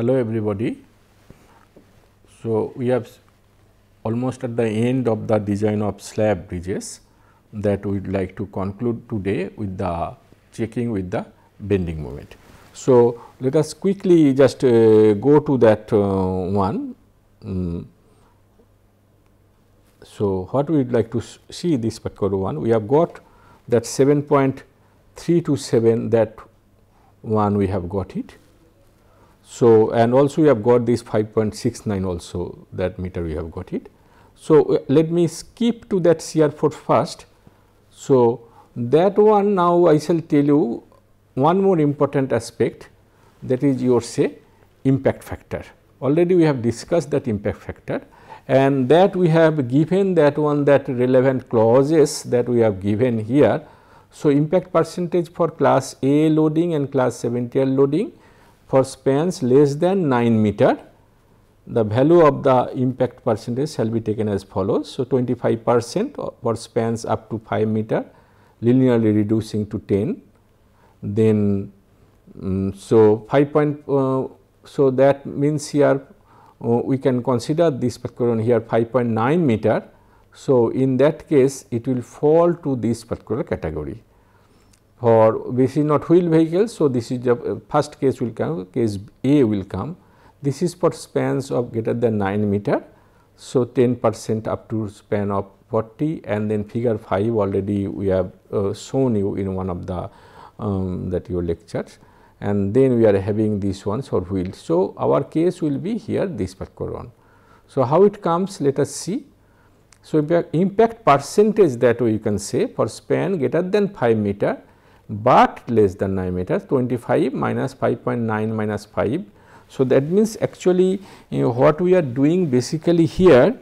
hello everybody. So, we have almost at the end of the design of slab bridges that we would like to conclude today with the checking with the bending moment. So, let us quickly just uh, go to that uh, one. Mm. so, what we would like to see this particular one, we have got that 7.3 to 7 that one we have got it so, and also we have got this 5.69 also that meter we have got it. So, uh, let me skip to that CR4 first. So, that one now I shall tell you one more important aspect that is your say impact factor. Already we have discussed that impact factor and that we have given that one that relevant clauses that we have given here. So, impact percentage for class A loading and class 70 L loading for spans less than 9 meter, the value of the impact percentage shall be taken as follows. So, 25 percent for spans up to 5 meter linearly reducing to 10, then um, so 5 point, uh, so that means here uh, we can consider this particular here 5.9 meter. So, in that case it will fall to this particular category for this is not wheel vehicles. So, this is the uh, first case will come case A will come this is for spans of greater than 9 meter. So, 10 percent up to span of 40 and then figure 5 already we have uh, shown you in one of the um, that your lectures and then we are having these ones for wheels. So, our case will be here this particular one. So, how it comes let us see. So, impact percentage that way you can say for span greater than 5 meter but less than 9 meters 25 minus 5.9 minus 5. So, that means actually you know, what we are doing basically here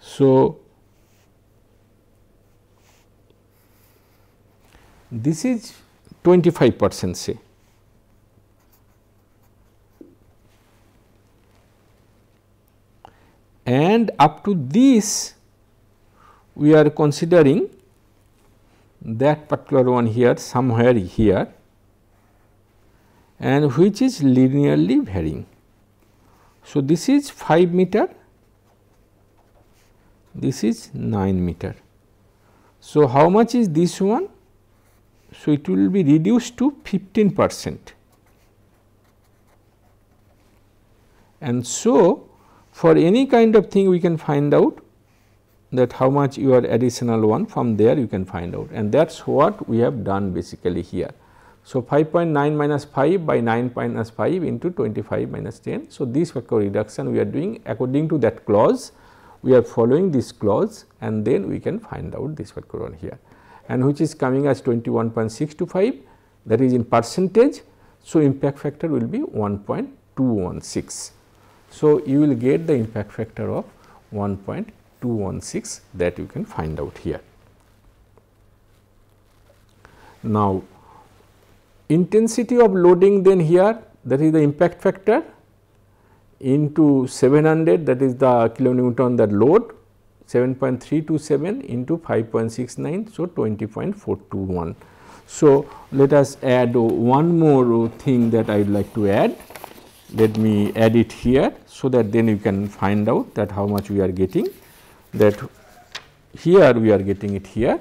So, this is 25 percent say and up to this we are considering that particular one here somewhere here and which is linearly varying. So, this is 5 meter, this is 9 meter. So, how much is this one? So, it will be reduced to 15 percent and so for any kind of thing we can find out that how much your additional one from there you can find out and that is what we have done basically here. So, 5.9 minus 5 by 9 minus 5 into 25 minus 10. So, this factor reduction we are doing according to that clause we are following this clause and then we can find out this factor on here and which is coming as 21.625 that is in percentage. So, impact factor will be 1.216. So, you will get the impact factor of 1.216 that you can find out here. Now, intensity of loading then here that is the impact factor into 700 that is the kilonewton that load 7.327 into 5.69 so 20.421. So, let us add one more thing that I would like to add let me add it here so that then you can find out that how much we are getting that here we are getting it here.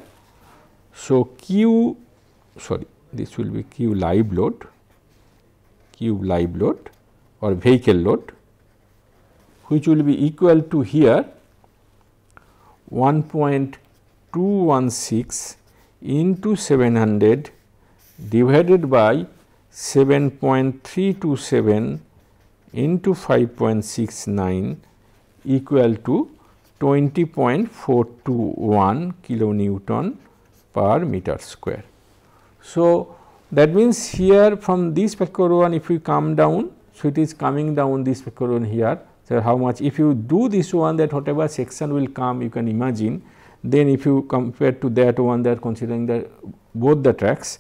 So, Q sorry this will be Q live load Q live load or vehicle load which will be equal to here 1.216 into 700 divided by 7.327 into 5.69 equal to 20.421 kilonewton per meter square. So, that means here from this factor 1 if you come down, so it is coming down this factor 1 here. So, how much if you do this one that whatever section will come you can imagine then if you compare to that one they are considering the both the tracks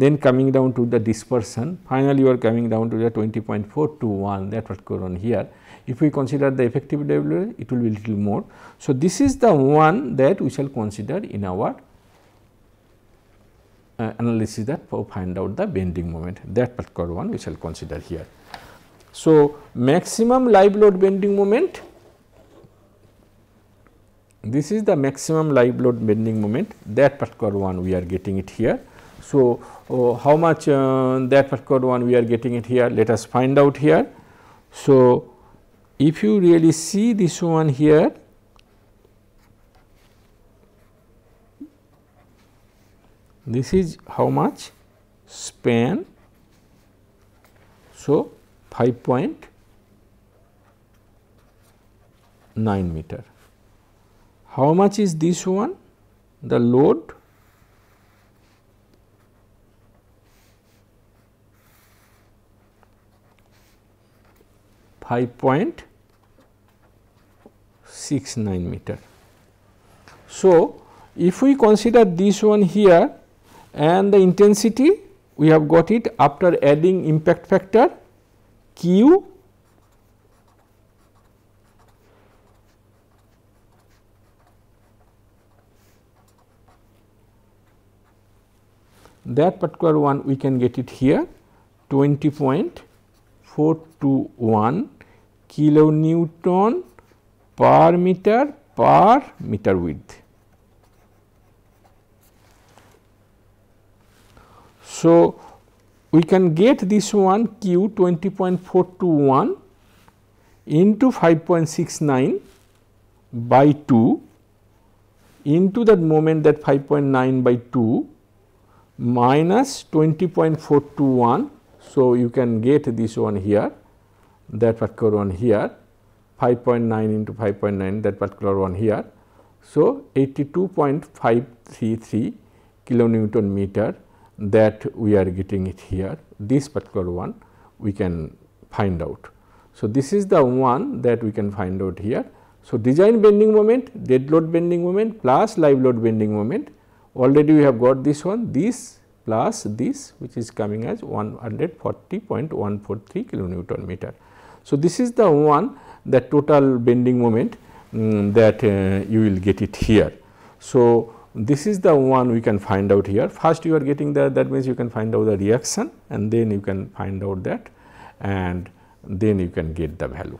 then coming down to the dispersion finally you are coming down to the 20.421 that what goes on here. If we consider the effective WA it will be little more. So, this is the one that we shall consider in our uh, analysis that find out the bending moment that particular one we shall consider here. So, maximum live load bending moment this is the maximum live load bending moment that particular one we are getting it here so, uh, how much uh, that particular one we are getting it here let us find out here. So, if you really see this one here this is how much span. So, 5.9 meter. How much is this one the load 5.69 meter. So, if we consider this one here and the intensity we have got it after adding impact factor q that particular one we can get it here 20.421 kilonewton per meter per meter width. So, we can get this one q 20.421 into 5.69 by 2 into that moment that 5.9 by 2 minus 20.421. So, you can get this one here that particular one here 5.9 into 5.9 that particular one here. So, 82.533 kilonewton meter that we are getting it here this particular one we can find out. So, this is the one that we can find out here. So, design bending moment, dead load bending moment plus live load bending moment already we have got this one this plus this which is coming as 140.143 kilonewton meter. So, this is the one the total bending moment um, that uh, you will get it here. So, this is the one we can find out here first you are getting the that means you can find out the reaction and then you can find out that and then you can get the value.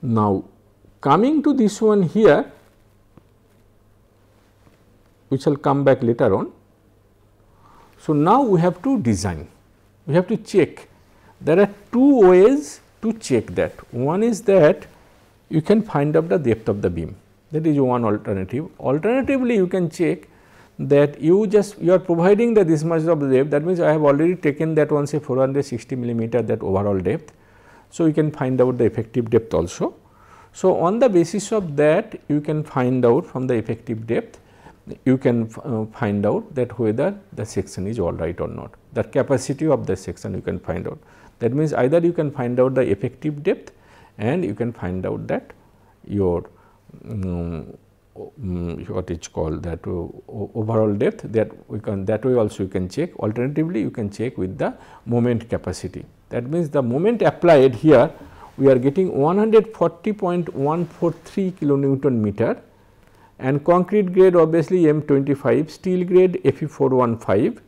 Now, coming to this one here we shall come back later on. So, now we have to design we have to check there are two ways to check that. One is that you can find out the depth of the beam that is one alternative. Alternatively, you can check that you just you are providing the this much of depth that means I have already taken that one say 460 millimeter that overall depth. So, you can find out the effective depth also. So, on the basis of that you can find out from the effective depth you can uh, find out that whether the section is all right or not the capacity of the section you can find out. That means, either you can find out the effective depth and you can find out that your um, um what is called that uh, overall depth that we can that way also you can check alternatively you can check with the moment capacity that means the moment applied here we are getting 140.143 kilonewton meter and concrete grade obviously m25 steel grade fe415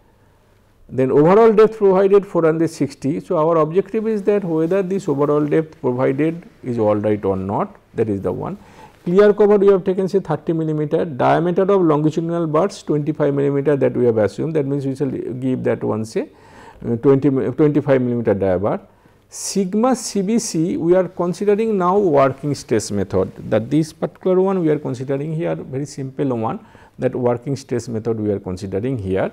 then overall depth provided 460. So, our objective is that whether this overall depth provided is alright or not that is the one. Clear cover we have taken say 30 millimeter, diameter of longitudinal bars 25 millimeter that we have assumed that means we shall give that one say uh, 20, uh, 25 millimeter diabar. Sigma CBC we are considering now working stress method that this particular one we are considering here very simple one that working stress method we are considering here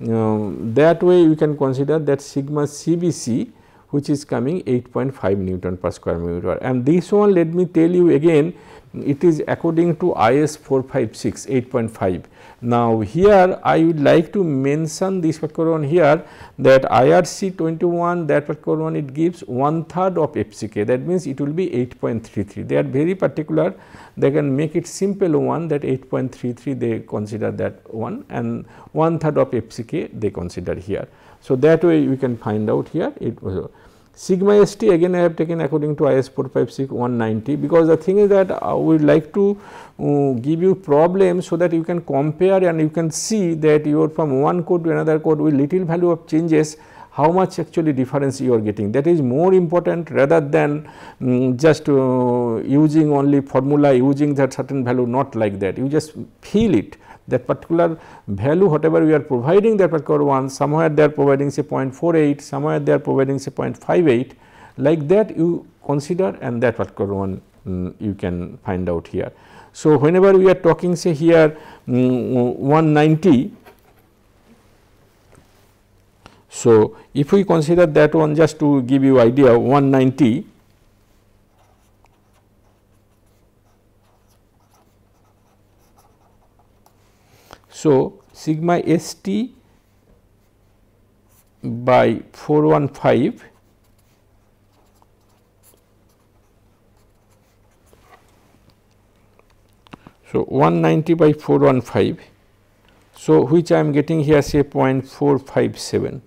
that way you can consider that sigma CBC which is coming 8.5 Newton per square meter and this one let me tell you again it is according to IS 456 8.5 now, here I would like to mention this particular one here that IRC 21 that particular one it gives one third of FCK that means it will be 8.33. They are very particular they can make it simple one that 8.33 they consider that one and one third of FCK they consider here. So, that way we can find out here it was Sigma ST again I have taken according to IS 456190 because the thing is that I uh, would like to uh, give you problems so that you can compare and you can see that you are from one code to another code with little value of changes how much actually difference you are getting that is more important rather than um, just uh, using only formula using that certain value not like that you just feel it that particular value whatever we are providing that particular one somewhere they are providing say 0.48 somewhere they are providing say 0.58 like that you consider and that particular one um, you can find out here. So, whenever we are talking say here um, mm, 190 so if we consider that one just to give you idea 190 So, sigma S t by 415 So, 190 by 415. So, which I am getting here say 0.457.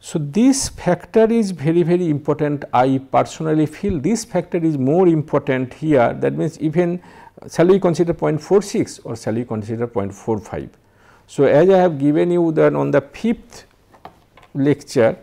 So, this factor is very very important I personally feel this factor is more important here that means even shall we consider 0.46 or shall we consider 0.45. So, as I have given you that on the fifth lecture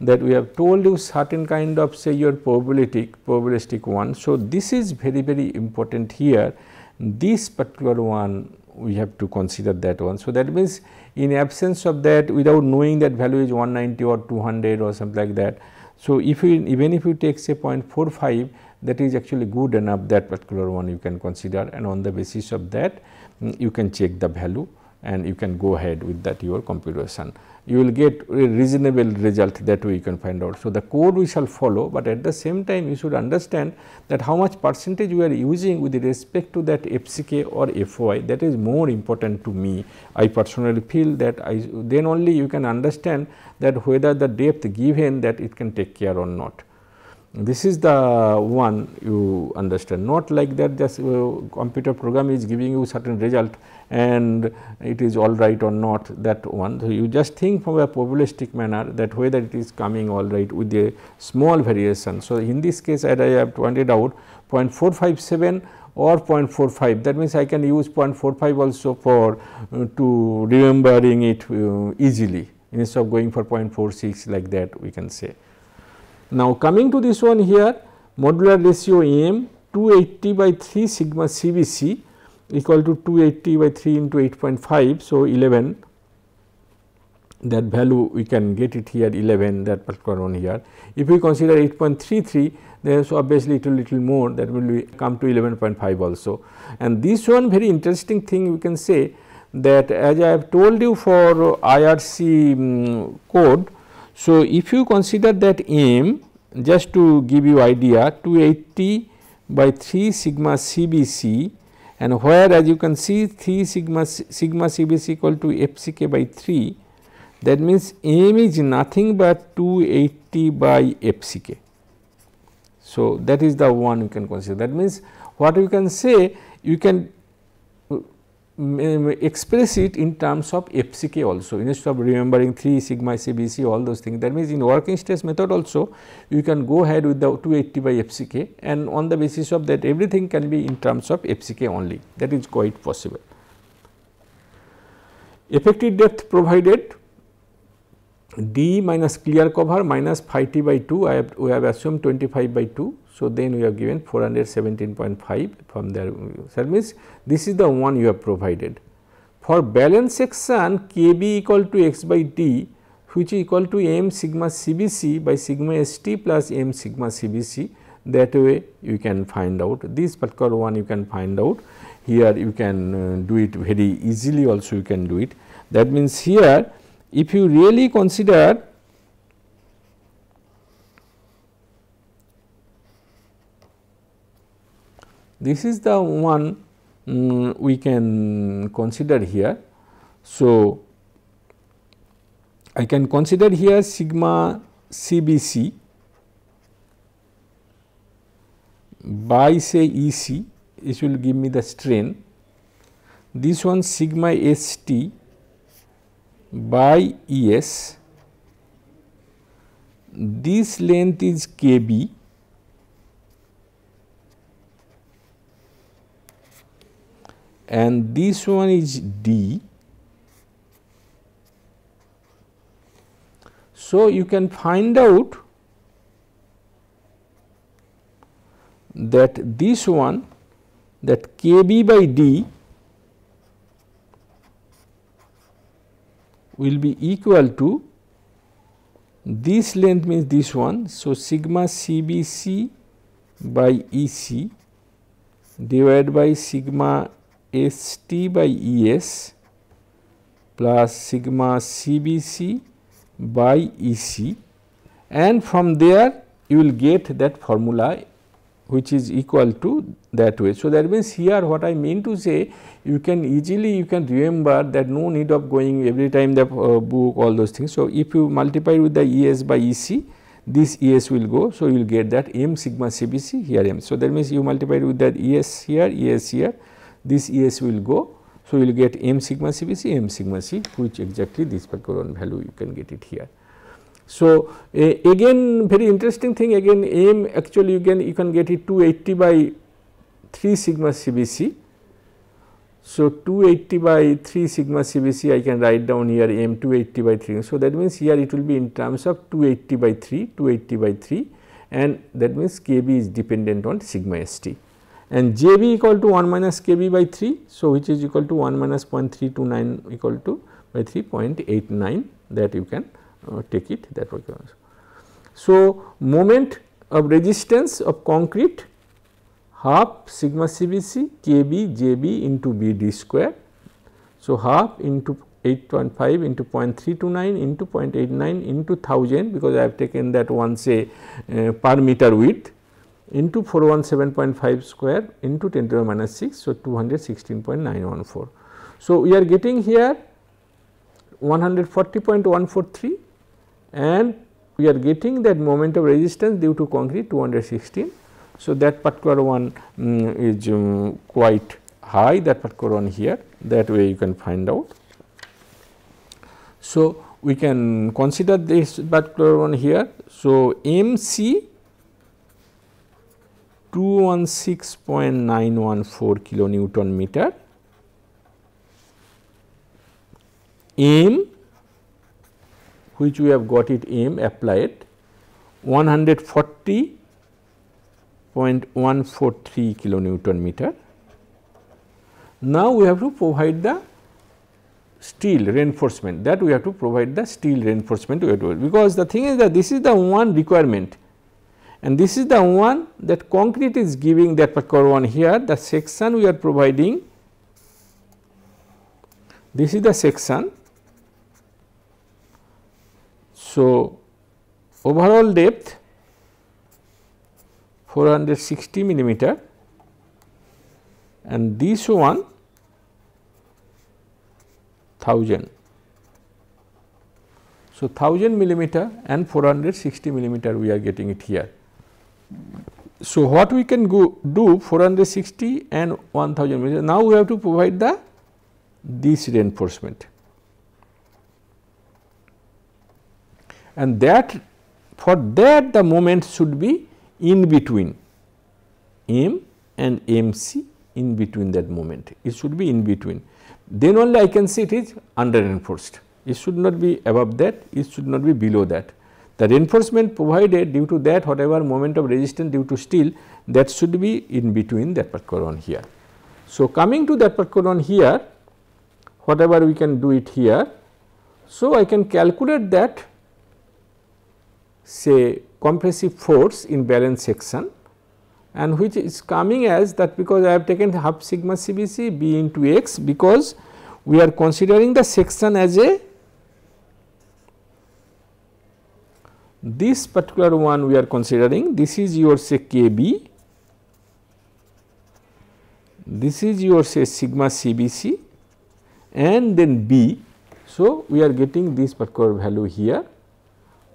that we have told you certain kind of say your probabilistic, probabilistic one. So, this is very very important here this particular one we have to consider that one. So, that means in absence of that without knowing that value is 190 or 200 or something like that. So, if you even if you take say 0.45 that is actually good enough that particular one you can consider and on the basis of that mm, you can check the value and you can go ahead with that your computation. You will get a reasonable result that way you can find out. So, the code we shall follow, but at the same time you should understand that how much percentage we are using with respect to that FCK or FY that is more important to me. I personally feel that I then only you can understand that whether the depth given that it can take care or not. This is the one you understand not like that just uh, computer program is giving you certain result and it is all right or not that one. So, you just think from a probabilistic manner that whether it is coming all right with a small variation. So, in this case as I have pointed out 0.457 or 0.45 that means I can use 0.45 also for uh, to remembering it uh, easily instead of going for 0.46 like that we can say. Now, coming to this one here modular ratio m 280 by 3 sigma CBC equal to 280 by 3 into 8.5. So, 11 that value we can get it here 11 that particular one here. If we consider 8.33 then so obviously it will little more that will come to 11.5 also. And this one very interesting thing we can say that as I have told you for IRC um, mm, code so, if you consider that m just to give you idea 280 by 3 sigma CBC and where as you can see 3 sigma, sigma CBC equal to FCK by 3 that means m is nothing but 280 by FCK. So, that is the one we can consider that means what you can say you can express it in terms of FCK also instead of remembering 3 sigma CBC all those things that means in working stress method also you can go ahead with the 280 by FCK and on the basis of that everything can be in terms of FCK only that is quite possible. Effective depth provided d minus clear cover minus phi t by 2 I have we have assumed 25 by 2. So, then we have given 417.5 from there that uh, means this is the one you have provided. For balance section k b equal to x by d which is equal to m sigma c b c by sigma s t plus m sigma c b c that way you can find out this particular one you can find out here you can uh, do it very easily also you can do it that means here if you really consider this is the one um, we can consider here. So, I can consider here sigma CBC by say EC, this will give me the strain. This one sigma S T by ES, this length is KB and this one is D. So, you can find out that this one that KB by D will be equal to this length means this one. So, sigma CBC by EC divided by sigma S T by ES plus sigma CBC by EC and from there you will get that formula which is equal to that way. So, that means, here what I mean to say you can easily you can remember that no need of going every time the uh, book all those things. So, if you multiply with the ES by EC this ES will go. So, you will get that m sigma CBC here m. So, that means, you multiply with that ES here ES here this ES will go. So, you will get m sigma CBC m sigma C which exactly this particular value you can get it here. So, again very interesting thing again m actually you can you can get it 280 by 3 sigma CBC. So, 280 by 3 sigma CBC I can write down here m 280 by 3. So, that means here it will be in terms of 280 by 3 280 by 3 and that means kb is dependent on sigma st and jb equal to 1 minus kb by 3. So, which is equal to 1 minus 0.329 equal to by 3.89 that you can uh, take it that way. So, moment of resistance of concrete half sigma CBC KB JB into BD square. So, half into 8.5 into 0.329 into 0.89 into 1000 because I have taken that one say uh, per meter width into 417.5 square into 10 to the minus 6. So, 216.914. So, we are getting here 140.143 and we are getting that moment of resistance due to concrete 216. So, that particular one um, is um, quite high that particular one here that way you can find out. So, we can consider this particular one here. So, M C 216.914 kilonewton meter, M which we have got it m applied 140.143 kilonewton meter. Now, we have to provide the steel reinforcement that we have to provide the steel reinforcement to it because the thing is that this is the one requirement and this is the one that concrete is giving that particular one here the section we are providing this is the section so, overall depth 460 millimeter and this one 1000. So, 1000 millimeter and 460 millimeter we are getting it here. So, what we can go do 460 and 1000 millimeter now we have to provide the this reinforcement. and that for that the moment should be in between m and mc in between that moment it should be in between then only I can say it is under reinforced it should not be above that it should not be below that the reinforcement provided due to that whatever moment of resistance due to steel that should be in between that percoron here. So, coming to that percoron here whatever we can do it here. So, I can calculate that say compressive force in balance section and which is coming as that because I have taken half sigma CBC B into x because we are considering the section as a this particular one we are considering this is your say KB this is your say sigma CBC and then B. So, we are getting this particular value here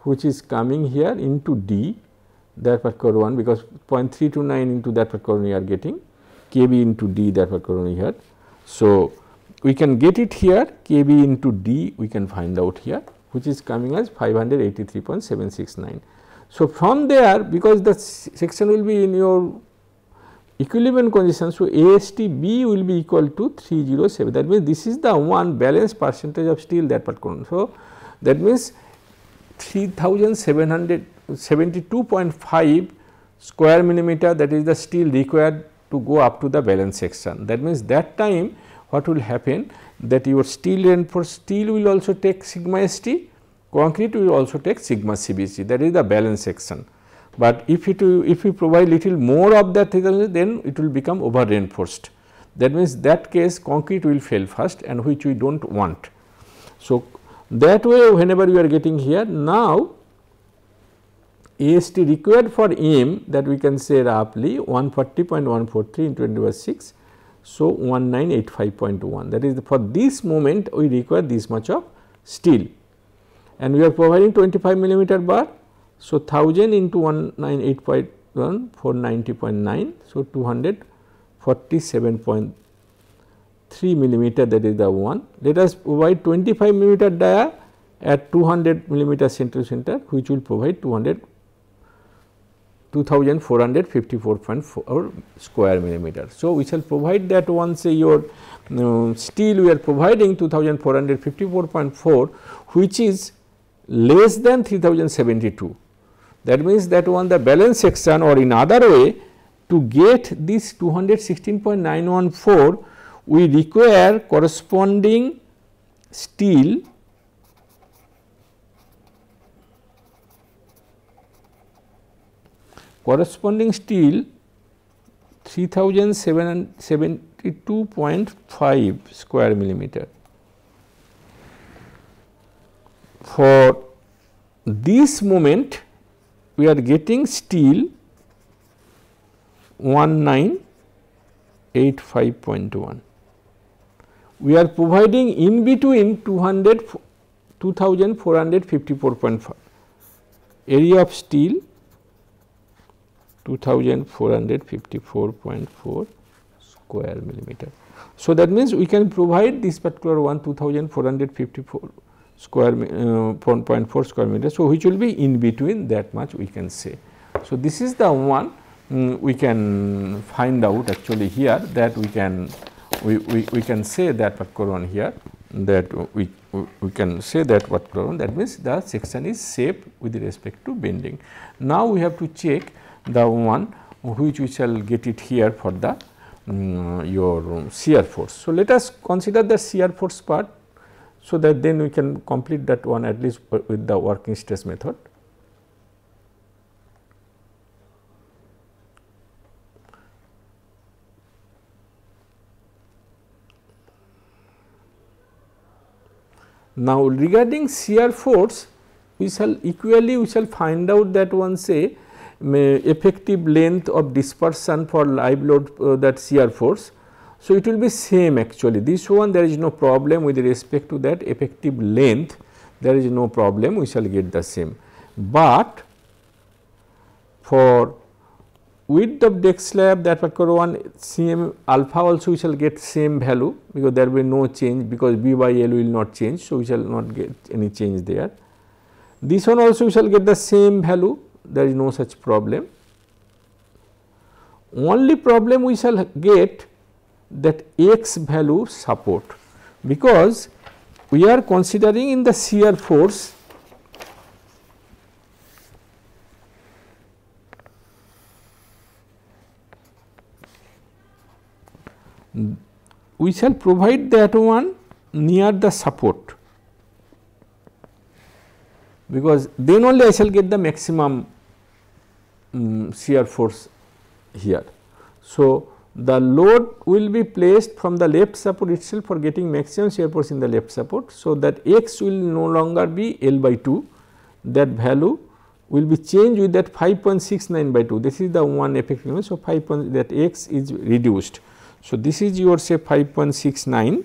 which is coming here into D that particular one because 0.329 into that particular one we are getting kb into D that particular one here. So, we can get it here kb into D we can find out here which is coming as 583.769. So, from there because the section will be in your equilibrium condition. So, ASTB will be equal to 307 that means this is the one balance percentage of steel that particular. So, that means 3772.5 square millimeter that is the steel required to go up to the balance section. That means, that time what will happen that your steel reinforced steel will also take sigma st, concrete will also take sigma cbc that is the balance section. But if it if you provide little more of that then it will become over reinforced. That means, that case concrete will fail first and which we do not want. So, that way whenever we are getting here now AST required for m that we can say roughly 140.143 into twenty to 6. So, 1985.1 that is for this moment we require this much of steel and we are providing 25 millimeter bar. So, 1000 into 198.1 490.9. So, 247.3 3 millimeter that is the one. Let us provide 25 millimeter dia at 200 millimeter center center which will provide 200 2454.4 square millimeter. So, we shall provide that once uh, your uh, steel we are providing 2454.4 which is less than 3072. That means, that one the balance section or in other way to get this 216.914 we require corresponding steel corresponding steel 3772.5 square millimeter. For this moment we are getting steel 1985.1 we are providing in between 200 2454.5 area of steel 2454.4 square millimeter. So, that means we can provide this particular one 2454 square uh, 1.4 square meter. So, which will be in between that much we can say. So, this is the one um, we can find out actually here that we can we, we, can say that what chlorone here that we, we can say that what chlorone that means the section is safe with respect to bending. Now, we have to check the one which we shall get it here for the um, your shear force. So, let us consider the shear force part. So, that then we can complete that one at least with the working stress method. Now, regarding shear force, we shall equally we shall find out that one say effective length of dispersion for live load uh, that shear force. So, it will be same actually this one there is no problem with respect to that effective length there is no problem we shall get the same, but for width of deck slab that particular 1 cm alpha also we shall get same value because there will be no change because b by l will not change. So, we shall not get any change there. This one also we shall get the same value there is no such problem. Only problem we shall get that x value support because we are considering in the shear force we shall provide that one near the support because then only I shall get the maximum um, shear force here. So, the load will be placed from the left support itself for getting maximum shear force in the left support. So, that x will no longer be L by 2 that value will be changed with that 5.69 by 2 this is the one effective So, 5 that x is reduced so, this is your say 5.69.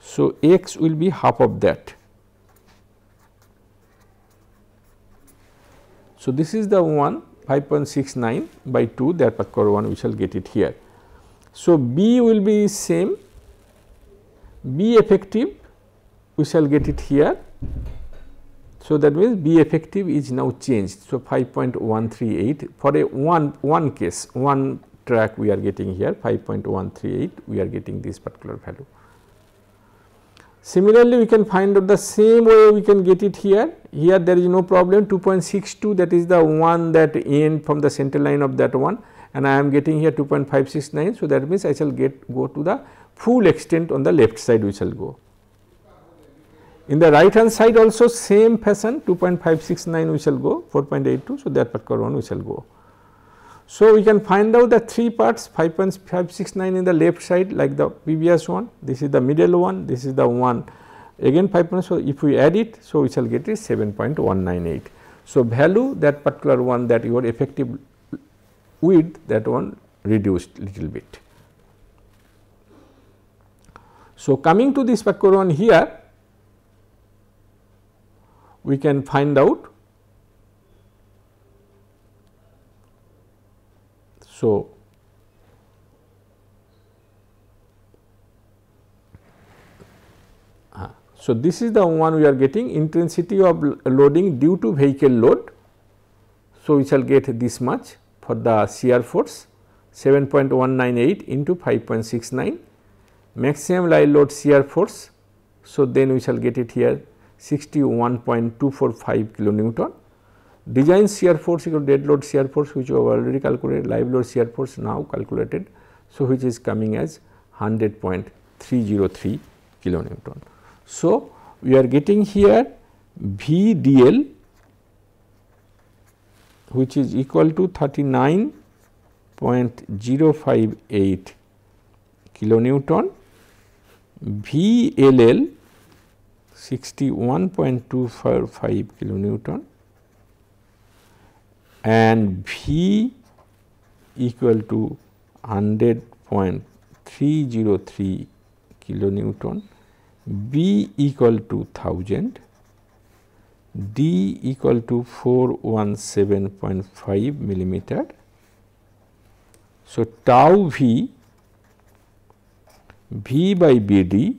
So, x will be half of that. So, this is the one 5.69 by 2 that particular one we shall get it here. So, B will be same B effective we shall get it here so, that means B effective is now changed. So, 5.138 for a one, one case, one track we are getting here 5.138 we are getting this particular value. Similarly, we can find out the same way we can get it here. Here there is no problem 2.62 that is the one that end from the center line of that one and I am getting here 2.569. So, that means I shall get go to the full extent on the left side we shall go. In the right hand side also same fashion 2.569 we shall go 4.82. So, that particular one we shall go. So, we can find out the three parts 5.569 in the left side like the previous one this is the middle one this is the one again 5. So, if we add it so we shall get it 7.198. So, value that particular one that your effective width that one reduced little bit. So, coming to this particular one here we can find out. So, uh, So, this is the one we are getting intensity of loading due to vehicle load. So, we shall get this much for the shear force 7.198 into 5.69 maximum live load shear force. So, then we shall get it here 61.245 kilonewton. Design shear force equal dead load shear force which we have already calculated, live load shear force now calculated. So, which is coming as 100.303 kilonewton. So, we are getting here VDL which is equal to 39.058 kilonewton, VLL 61.255 kilonewton and V equal to 100.303 kilonewton, B equal to 1000, D equal to 417.5 millimeter. So, tau V V by B D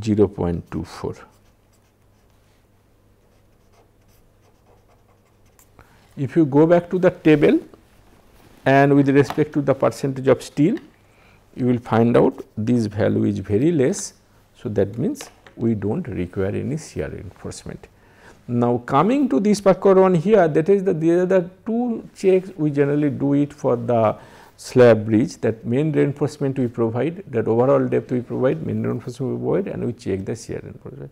0 0.24. If you go back to the table and with respect to the percentage of steel, you will find out this value is very less. So, that means we do not require any shear reinforcement. Now, coming to this particular one here that is the these are the two checks we generally do it for the slab bridge that main reinforcement we provide that overall depth we provide main reinforcement we provide and we check the shear reinforcement.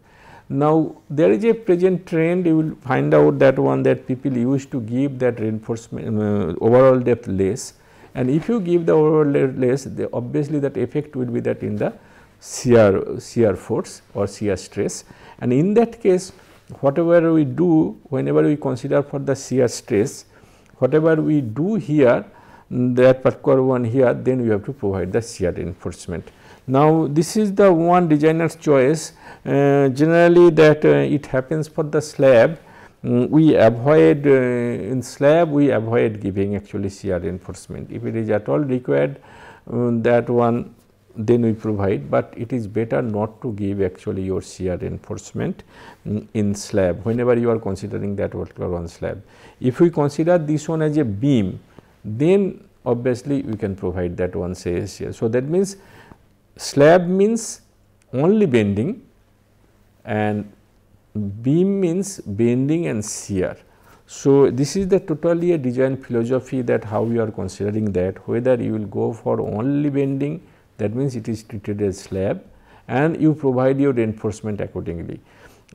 Now, there is a present trend you will find out that one that people used to give that reinforcement uh, overall depth less and if you give the overall depth less the obviously that effect will be that in the shear, shear force or shear stress and in that case whatever we do whenever we consider for the shear stress whatever we do here that particular one here then we have to provide the shear reinforcement. Now, this is the one designer's choice uh, generally that uh, it happens for the slab um, we avoid uh, in slab we avoid giving actually shear reinforcement if it is at all required um, that one then we provide, but it is better not to give actually your shear reinforcement mm, in slab whenever you are considering that particular one slab. If we consider this one as a beam then obviously we can provide that one say here. So, that means slab means only bending and beam means bending and shear. So, this is the totally a design philosophy that how you are considering that whether you will go for only bending that means it is treated as slab and you provide your reinforcement accordingly.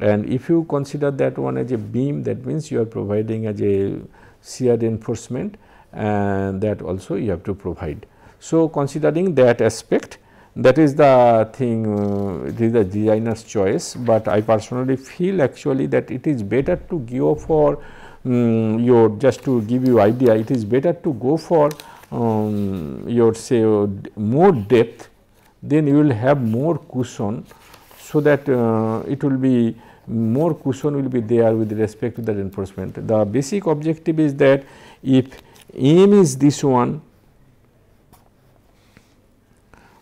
And if you consider that one as a beam that means you are providing as a shear reinforcement and that also you have to provide. So, considering that aspect that is the thing uh, it is the designer's choice, but I personally feel actually that it is better to go for um, your just to give you idea it is better to go for um, your say uh, more depth then you will have more cushion. So, that uh, it will be more cushion will be there with respect to the reinforcement. The basic objective is that if m is this one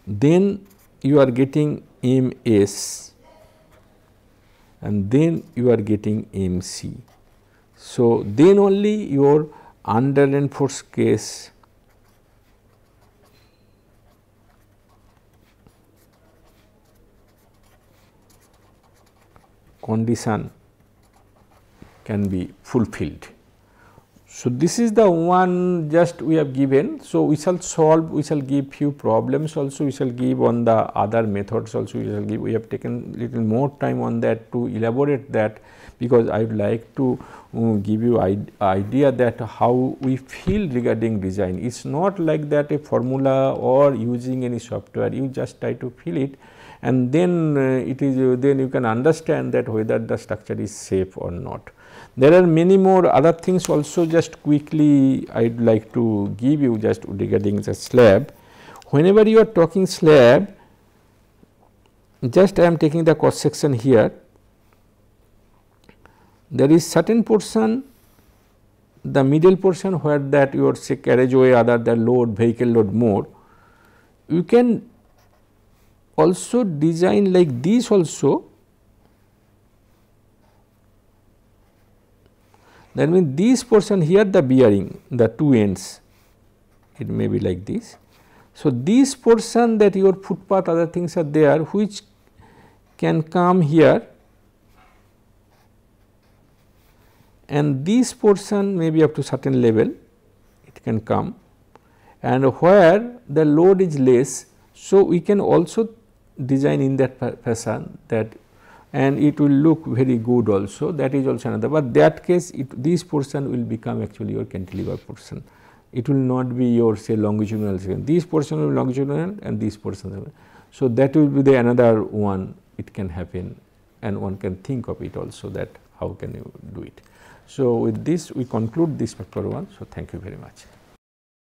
then you are getting m s and then you are getting m c. So, then only your under reinforced case condition can be fulfilled. So, this is the one just we have given. So, we shall solve, we shall give few problems also, we shall give on the other methods also, we shall give. We have taken little more time on that to elaborate that because I would like to um, give you idea that how we feel regarding design. It is not like that a formula or using any software, you just try to feel it and then uh, it is uh, then you can understand that whether the structure is safe or not. There are many more other things also just quickly I would like to give you just regarding the slab. Whenever you are talking slab, just I am taking the cross section here, there is certain portion the middle portion where that your say carriageway other the load vehicle load more. You can also design like this also that means this portion here the bearing the two ends it may be like this. So, this portion that your footpath other things are there which can come here and this portion may be up to certain level it can come and where the load is less. So, we can also design in that fashion that and it will look very good also that is also another but that case it, this portion will become actually your cantilever portion it will not be your say longitudinal segment this portion will be longitudinal and this portion so that will be the another one it can happen and one can think of it also that how can you do it so with this we conclude this particular 1 so thank you very much